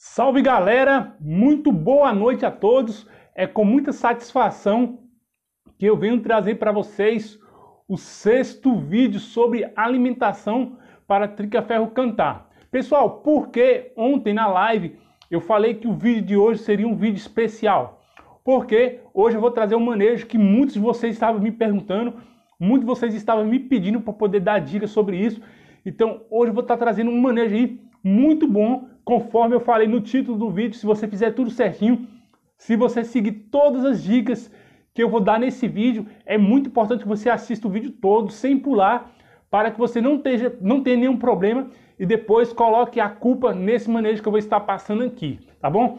Salve galera, muito boa noite a todos. É com muita satisfação que eu venho trazer para vocês o sexto vídeo sobre alimentação para Tricaferro Cantar. Pessoal, porque ontem na live eu falei que o vídeo de hoje seria um vídeo especial? Porque hoje eu vou trazer um manejo que muitos de vocês estavam me perguntando, muitos de vocês estavam me pedindo para poder dar dicas sobre isso. Então hoje eu vou estar tá trazendo um manejo aí muito bom Conforme eu falei no título do vídeo, se você fizer tudo certinho, se você seguir todas as dicas que eu vou dar nesse vídeo, é muito importante que você assista o vídeo todo, sem pular, para que você não, esteja, não tenha nenhum problema e depois coloque a culpa nesse manejo que eu vou estar passando aqui, tá bom?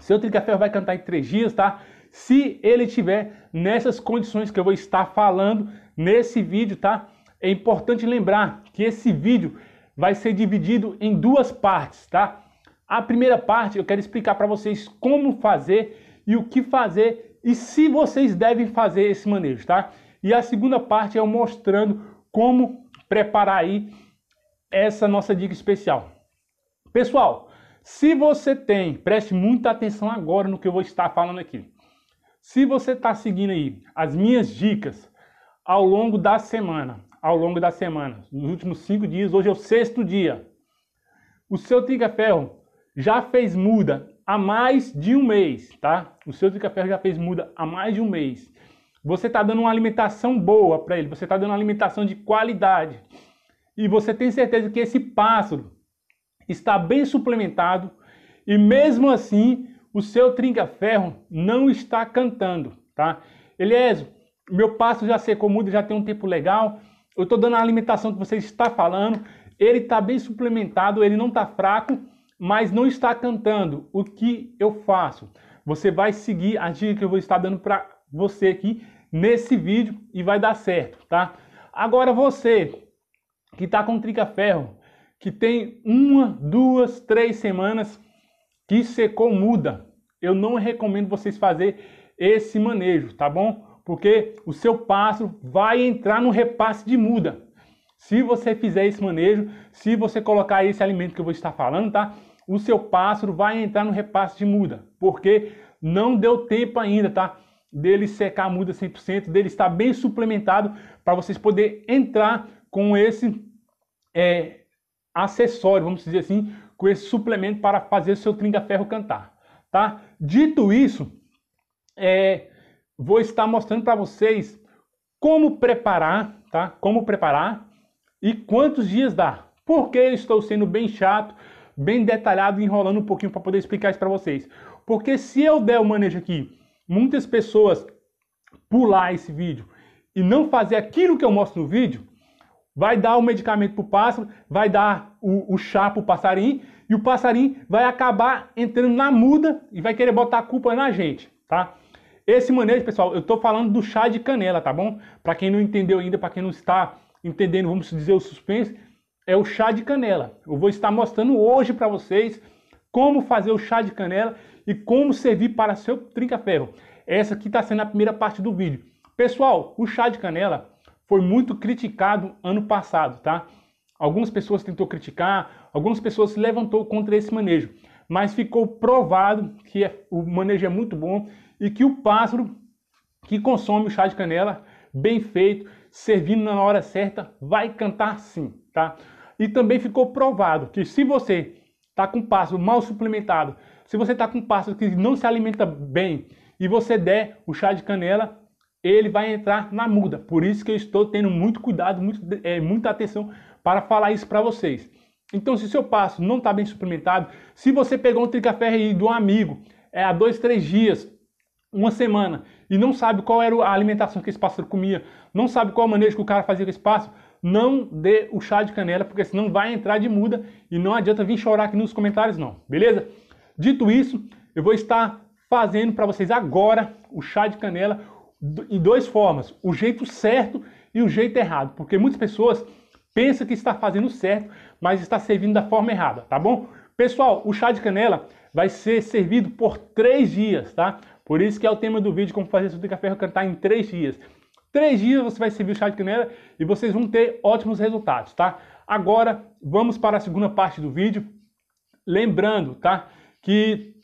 Seu Tricafé vai cantar em três dias, tá? Se ele tiver nessas condições que eu vou estar falando nesse vídeo, tá? É importante lembrar que esse vídeo vai ser dividido em duas partes, tá? A primeira parte eu quero explicar para vocês como fazer e o que fazer e se vocês devem fazer esse manejo, tá? E a segunda parte é eu mostrando como preparar aí essa nossa dica especial. Pessoal, se você tem, preste muita atenção agora no que eu vou estar falando aqui. Se você está seguindo aí as minhas dicas ao longo da semana, ao longo da semana, nos últimos cinco dias, hoje é o sexto dia. O seu trinca-ferro já fez muda há mais de um mês, tá? O seu trinca-ferro já fez muda há mais de um mês. Você está dando uma alimentação boa para ele, você está dando uma alimentação de qualidade. E você tem certeza que esse pássaro está bem suplementado e mesmo assim o seu trinca-ferro não está cantando, tá? é, meu pássaro já secou muda já tem um tempo legal, eu estou dando a alimentação que você está falando, ele está bem suplementado, ele não está fraco, mas não está cantando. O que eu faço? Você vai seguir a dica que eu vou estar dando para você aqui nesse vídeo e vai dar certo, tá? Agora você que está com trica ferro, que tem uma, duas, três semanas que secou muda, eu não recomendo vocês fazer esse manejo, tá bom? porque o seu pássaro vai entrar no repasse de muda. Se você fizer esse manejo, se você colocar esse alimento que eu vou estar falando, tá? O seu pássaro vai entrar no repasse de muda, porque não deu tempo ainda, tá? Dele secar a muda 100%, dele estar bem suplementado para vocês poder entrar com esse é, acessório, vamos dizer assim, com esse suplemento para fazer o seu tringa-ferro cantar, tá? Dito isso, é, vou estar mostrando para vocês como preparar, tá? Como preparar e quantos dias dá. Porque eu estou sendo bem chato, bem detalhado, enrolando um pouquinho para poder explicar isso para vocês. Porque se eu der o manejo aqui, muitas pessoas pular esse vídeo e não fazer aquilo que eu mostro no vídeo, vai dar o medicamento para o pássaro, vai dar o, o chá para o passarinho e o passarinho vai acabar entrando na muda e vai querer botar a culpa na gente, tá? Esse manejo, pessoal, eu estou falando do chá de canela, tá bom? Para quem não entendeu ainda, para quem não está entendendo, vamos dizer, o suspense, é o chá de canela. Eu vou estar mostrando hoje para vocês como fazer o chá de canela e como servir para seu trinca-ferro. Essa aqui está sendo a primeira parte do vídeo. Pessoal, o chá de canela foi muito criticado ano passado, tá? Algumas pessoas tentou criticar, algumas pessoas se levantou contra esse manejo, mas ficou provado que é, o manejo é muito bom e que o pássaro que consome o chá de canela, bem feito, servindo na hora certa, vai cantar sim, tá? E também ficou provado que se você está com pássaro mal suplementado, se você está com pássaro que não se alimenta bem e você der o chá de canela, ele vai entrar na muda. Por isso que eu estou tendo muito cuidado, muito, é, muita atenção para falar isso para vocês. Então, se seu pássaro não está bem suplementado, se você pegou um tricaferre de um amigo é, há dois, três dias uma semana e não sabe qual era a alimentação que esse pássaro comia, não sabe qual manejo que o cara fazia com esse pássaro, não dê o chá de canela, porque senão vai entrar de muda e não adianta vir chorar aqui nos comentários não, beleza? Dito isso, eu vou estar fazendo para vocês agora o chá de canela em duas formas, o jeito certo e o jeito errado, porque muitas pessoas pensam que está fazendo certo, mas está servindo da forma errada, tá bom? Pessoal, o chá de canela vai ser servido por três dias, tá? Por isso que é o tema do vídeo, como fazer Sudica Ferro cantar em três dias. três dias você vai servir o chá de canela e vocês vão ter ótimos resultados, tá? Agora, vamos para a segunda parte do vídeo. Lembrando, tá? Que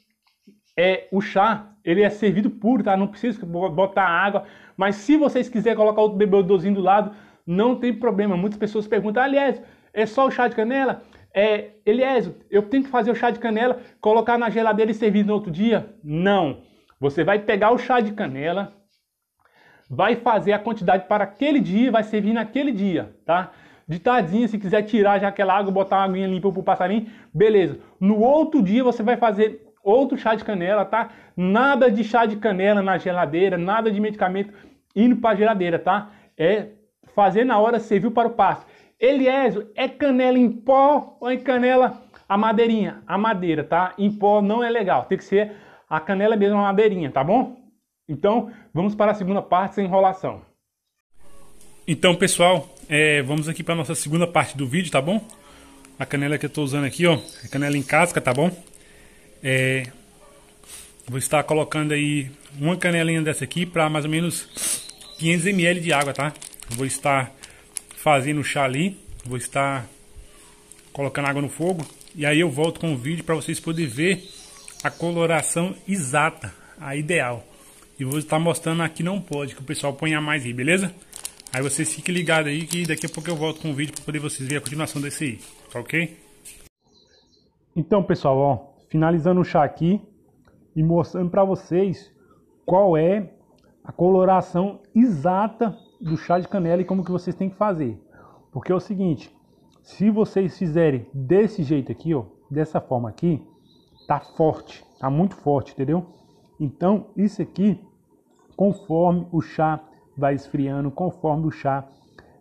é, o chá, ele é servido puro, tá? Não precisa botar água. Mas se vocês quiserem colocar outro bebedorzinho do lado, não tem problema. Muitas pessoas perguntam, aliás, é só o chá de canela? É, Eliésio, eu tenho que fazer o chá de canela, colocar na geladeira e servir no outro dia? Não. Você vai pegar o chá de canela, vai fazer a quantidade para aquele dia, vai servir naquele dia, tá? De se quiser tirar já aquela água, botar uma aguinha limpa o passarinho, beleza. No outro dia você vai fazer outro chá de canela, tá? Nada de chá de canela na geladeira, nada de medicamento indo para a geladeira, tá? É fazer na hora, serviu para o pasto. Eliésio, é canela em pó ou é canela a madeirinha? A madeira, tá? Em pó não é legal, tem que ser a canela é mesmo uma madeirinha, tá bom? Então, vamos para a segunda parte sem enrolação. Então, pessoal, é, vamos aqui para a nossa segunda parte do vídeo, tá bom? A canela que eu estou usando aqui, ó, é canela em casca, tá bom? É, vou estar colocando aí uma canelinha dessa aqui para mais ou menos 500 ml de água, tá? Vou estar fazendo o chá ali, vou estar colocando água no fogo e aí eu volto com o vídeo para vocês poderem ver a coloração exata, a ideal. E vou estar mostrando aqui não pode, que o pessoal ponha mais aí, beleza? Aí vocês fiquem ligados aí que daqui a pouco eu volto com o vídeo para poder vocês verem a continuação desse aí, tá ok? Então pessoal, ó, finalizando o chá aqui e mostrando para vocês qual é a coloração exata do chá de canela e como que vocês têm que fazer. Porque é o seguinte, se vocês fizerem desse jeito aqui, ó, dessa forma aqui, tá forte, tá muito forte, entendeu? Então, isso aqui, conforme o chá vai esfriando, conforme o chá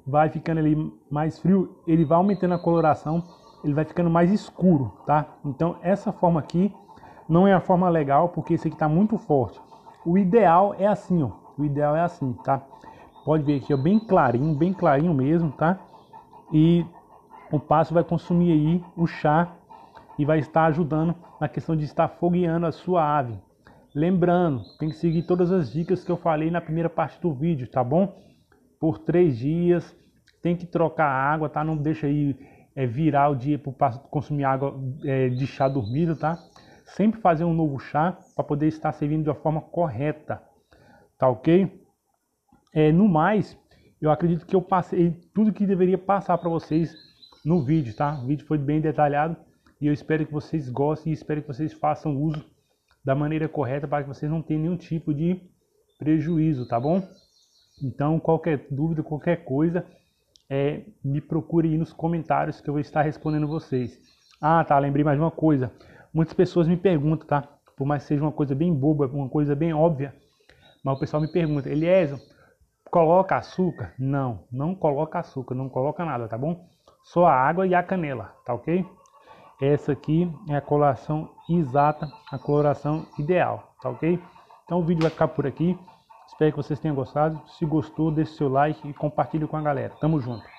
vai ficando ali mais frio, ele vai aumentando a coloração, ele vai ficando mais escuro, tá? Então, essa forma aqui não é a forma legal, porque esse aqui tá muito forte. O ideal é assim, ó. O ideal é assim, tá? Pode ver aqui, ó, bem clarinho, bem clarinho mesmo, tá? E o passo vai consumir aí o chá e vai estar ajudando na questão de estar fogueando a sua ave. Lembrando, tem que seguir todas as dicas que eu falei na primeira parte do vídeo, tá bom? Por três dias, tem que trocar a água, tá? Não deixa aí é, virar o dia para consumir água é, de chá dormido, tá? Sempre fazer um novo chá para poder estar servindo de uma forma correta, tá ok? É, no mais, eu acredito que eu passei tudo que deveria passar para vocês no vídeo, tá? O vídeo foi bem detalhado e eu espero que vocês gostem e espero que vocês façam uso da maneira correta para que vocês não tenham nenhum tipo de prejuízo, tá bom? Então, qualquer dúvida, qualquer coisa, é, me procure aí nos comentários que eu vou estar respondendo vocês. Ah, tá, lembrei mais uma coisa. Muitas pessoas me perguntam, tá? Por mais que seja uma coisa bem boba, uma coisa bem óbvia, mas o pessoal me pergunta, Eliezer, coloca açúcar? Não, não coloca açúcar, não coloca nada, tá bom? Só a água e a canela, tá ok? Essa aqui é a coloração exata, a coloração ideal, tá ok? Então o vídeo vai ficar por aqui. Espero que vocês tenham gostado. Se gostou, deixe seu like e compartilhe com a galera. Tamo junto.